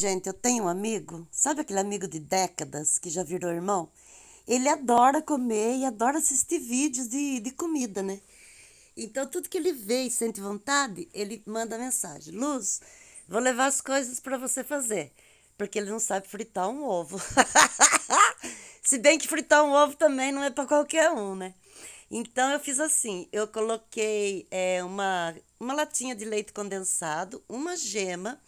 Gente, eu tenho um amigo, sabe aquele amigo de décadas que já virou irmão? Ele adora comer e adora assistir vídeos de, de comida, né? Então, tudo que ele vê e sente vontade, ele manda mensagem: Luz, vou levar as coisas para você fazer. Porque ele não sabe fritar um ovo. Se bem que fritar um ovo também não é para qualquer um, né? Então, eu fiz assim: eu coloquei é, uma, uma latinha de leite condensado, uma gema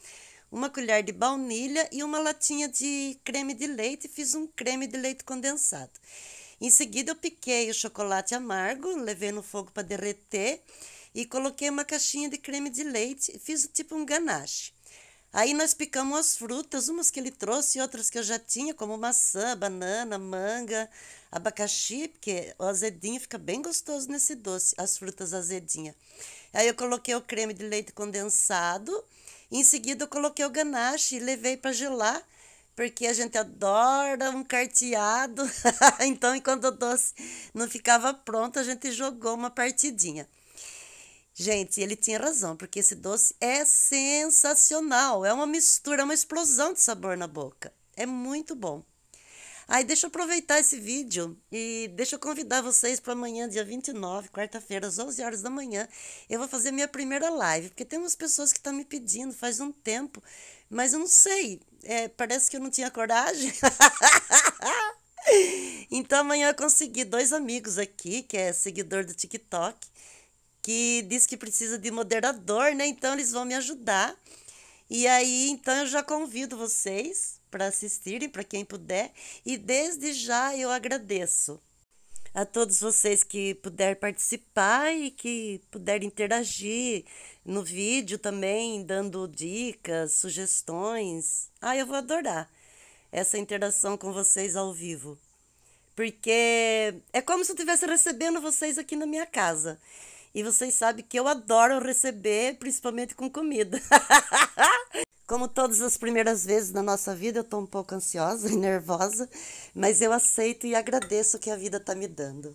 uma colher de baunilha e uma latinha de creme de leite. Fiz um creme de leite condensado. Em seguida, eu piquei o chocolate amargo, levei no fogo para derreter e coloquei uma caixinha de creme de leite. Fiz tipo um ganache. Aí nós picamos as frutas, umas que ele trouxe e outras que eu já tinha, como maçã, banana, manga, abacaxi, porque o azedinho fica bem gostoso nesse doce, as frutas azedinhas. Aí eu coloquei o creme de leite condensado em seguida, eu coloquei o ganache e levei para gelar, porque a gente adora um carteado. então, enquanto o doce não ficava pronto, a gente jogou uma partidinha. Gente, ele tinha razão, porque esse doce é sensacional. É uma mistura, é uma explosão de sabor na boca. É muito bom. Aí deixa eu aproveitar esse vídeo e deixa eu convidar vocês para amanhã, dia 29, quarta-feira, às 11 horas da manhã. Eu vou fazer minha primeira live, porque tem umas pessoas que estão tá me pedindo faz um tempo, mas eu não sei, é, parece que eu não tinha coragem. então amanhã eu consegui dois amigos aqui, que é seguidor do TikTok, que diz que precisa de moderador, né? Então eles vão me ajudar. E aí, então eu já convido vocês para assistirem, para quem puder. E desde já eu agradeço a todos vocês que puderem participar e que puderem interagir no vídeo também, dando dicas, sugestões. Ah, eu vou adorar essa interação com vocês ao vivo. Porque é como se eu estivesse recebendo vocês aqui na minha casa. E vocês sabem que eu adoro receber, principalmente com comida. Como todas as primeiras vezes na nossa vida, eu estou um pouco ansiosa e nervosa, mas eu aceito e agradeço o que a vida está me dando.